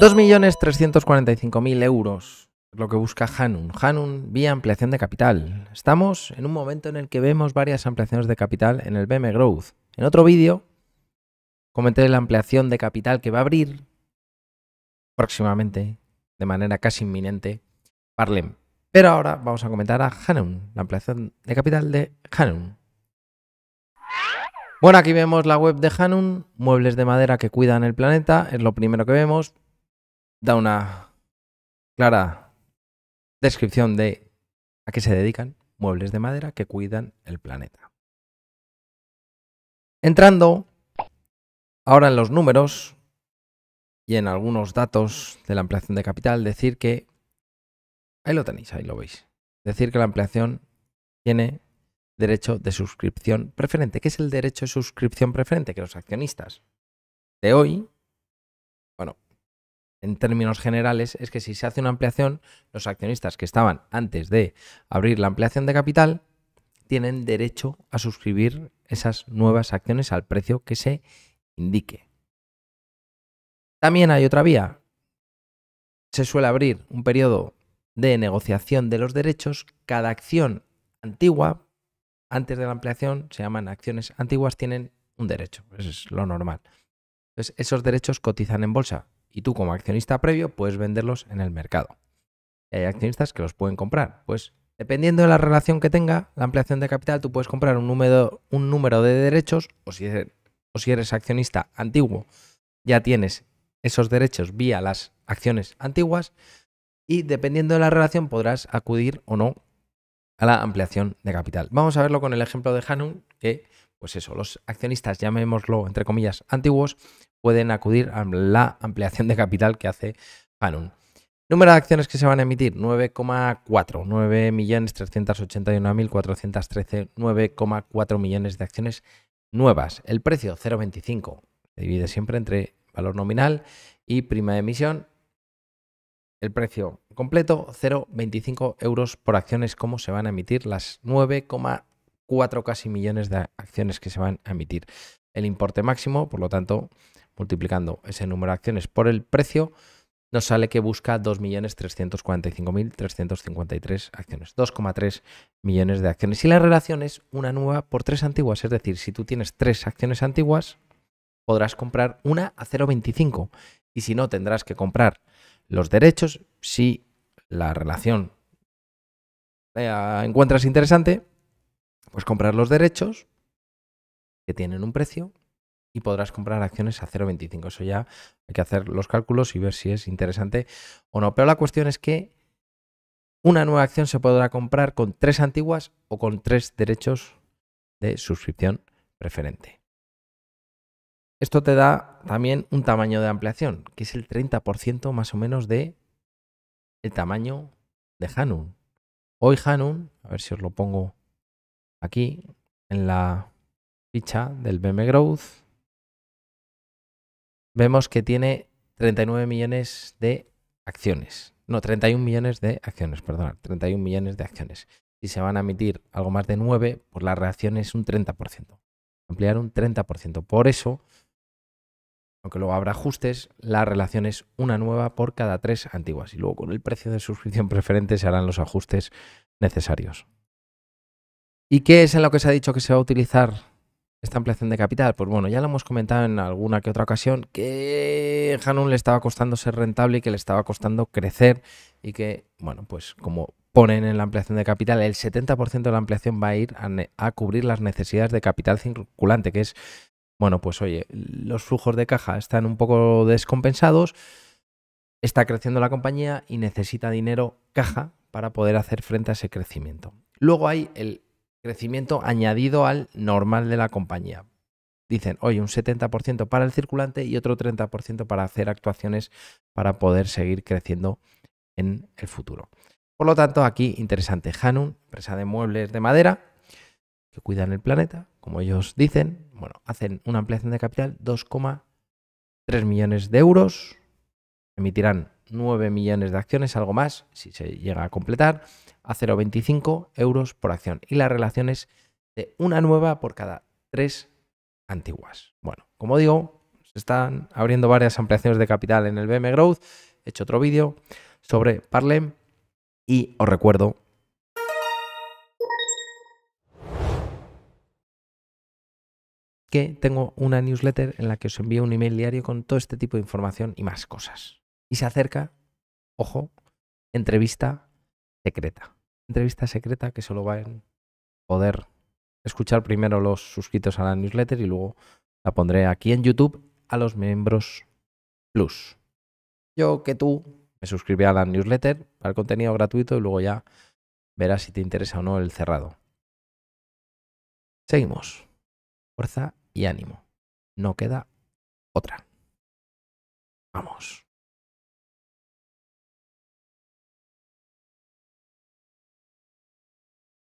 2.345.000 euros, lo que busca Hanun. Hanun vía ampliación de capital. Estamos en un momento en el que vemos varias ampliaciones de capital en el BM Growth. En otro vídeo comenté la ampliación de capital que va a abrir próximamente, de manera casi inminente, Parlem. Pero ahora vamos a comentar a Hanun, la ampliación de capital de Hanun. Bueno, aquí vemos la web de Hanun, muebles de madera que cuidan el planeta, es lo primero que vemos da una clara descripción de a qué se dedican muebles de madera que cuidan el planeta. Entrando ahora en los números y en algunos datos de la ampliación de capital, decir que, ahí lo tenéis, ahí lo veis, decir que la ampliación tiene derecho de suscripción preferente. ¿Qué es el derecho de suscripción preferente? Que los accionistas de hoy en términos generales es que si se hace una ampliación, los accionistas que estaban antes de abrir la ampliación de capital tienen derecho a suscribir esas nuevas acciones al precio que se indique. También hay otra vía. Se suele abrir un periodo de negociación de los derechos. Cada acción antigua, antes de la ampliación, se llaman acciones antiguas, tienen un derecho. Eso es lo normal. Entonces, esos derechos cotizan en bolsa y tú como accionista previo puedes venderlos en el mercado. Y hay accionistas que los pueden comprar. Pues dependiendo de la relación que tenga la ampliación de capital, tú puedes comprar un número, un número de derechos o si, eres, o si eres accionista antiguo, ya tienes esos derechos vía las acciones antiguas y dependiendo de la relación podrás acudir o no a la ampliación de capital. Vamos a verlo con el ejemplo de Hanum, que, pues eso, los accionistas, llamémoslo entre comillas, antiguos, pueden acudir a la ampliación de capital que hace Hanun. Número de acciones que se van a emitir, 9,4, 9.381.413, 9,4 millones de acciones nuevas. El precio, 0,25. Se divide siempre entre valor nominal y prima de emisión. El precio completo, 0,25 euros por acciones, como se van a emitir las 9,4 casi millones de acciones que se van a emitir. El importe máximo, por lo tanto, multiplicando ese número de acciones por el precio, nos sale que busca 2.345.353 acciones, 2,3 millones de acciones. Y la relación es una nueva por tres antiguas, es decir, si tú tienes tres acciones antiguas, podrás comprar una a 0,25 y si no, tendrás que comprar los derechos si la relación eh, encuentras interesante, pues comprar los derechos que tienen un precio y podrás comprar acciones a 0,25. Eso ya hay que hacer los cálculos y ver si es interesante o no. Pero la cuestión es que una nueva acción se podrá comprar con tres antiguas o con tres derechos de suscripción preferente. Esto te da también un tamaño de ampliación, que es el 30% más o menos de el tamaño de Hanun. Hoy Hanun, a ver si os lo pongo aquí en la ficha del BM Growth, vemos que tiene 39 millones de acciones. No, 31 millones de acciones, perdón, 31 millones de acciones. Si se van a emitir algo más de 9, pues la reacción es un 30%. Ampliar un 30%. Por eso, aunque luego habrá ajustes, la relación es una nueva por cada tres antiguas. Y luego con el precio de suscripción preferente se harán los ajustes necesarios. ¿Y qué es en lo que se ha dicho que se va a utilizar esta ampliación de capital? Pues bueno, ya lo hemos comentado en alguna que otra ocasión que Hanun le estaba costando ser rentable y que le estaba costando crecer y que, bueno, pues como ponen en la ampliación de capital, el 70% de la ampliación va a ir a, a, cubrir las necesidades de capital circulante, que es, bueno, pues oye, los flujos de caja están un poco descompensados, está creciendo la compañía y necesita dinero caja para poder hacer frente a ese crecimiento. Luego hay el crecimiento añadido al normal de la compañía. Dicen, hoy un 70% para el circulante y otro 30% para hacer actuaciones para poder seguir creciendo en el futuro. Por lo tanto, aquí interesante, Hanun, empresa de muebles de madera, que cuidan el planeta, como ellos dicen, bueno, hacen una ampliación de capital 2,3 millones de euros, emitirán 9 millones de acciones, algo más, si se llega a completar, a 0,25 euros por acción. Y las relaciones de una nueva por cada tres antiguas. Bueno, como digo, se están abriendo varias ampliaciones de capital en el BM Growth. He hecho otro vídeo sobre Parlem y os recuerdo que tengo una newsletter en la que os envío un email diario con todo este tipo de información y más cosas se acerca, ojo, entrevista secreta. Entrevista secreta que solo van a poder escuchar primero los suscritos a la newsletter y luego la pondré aquí en YouTube a los miembros Plus. Yo que tú me suscribí a la newsletter al contenido gratuito y luego ya verás si te interesa o no el cerrado. Seguimos. Fuerza y ánimo. No queda otra. Vamos.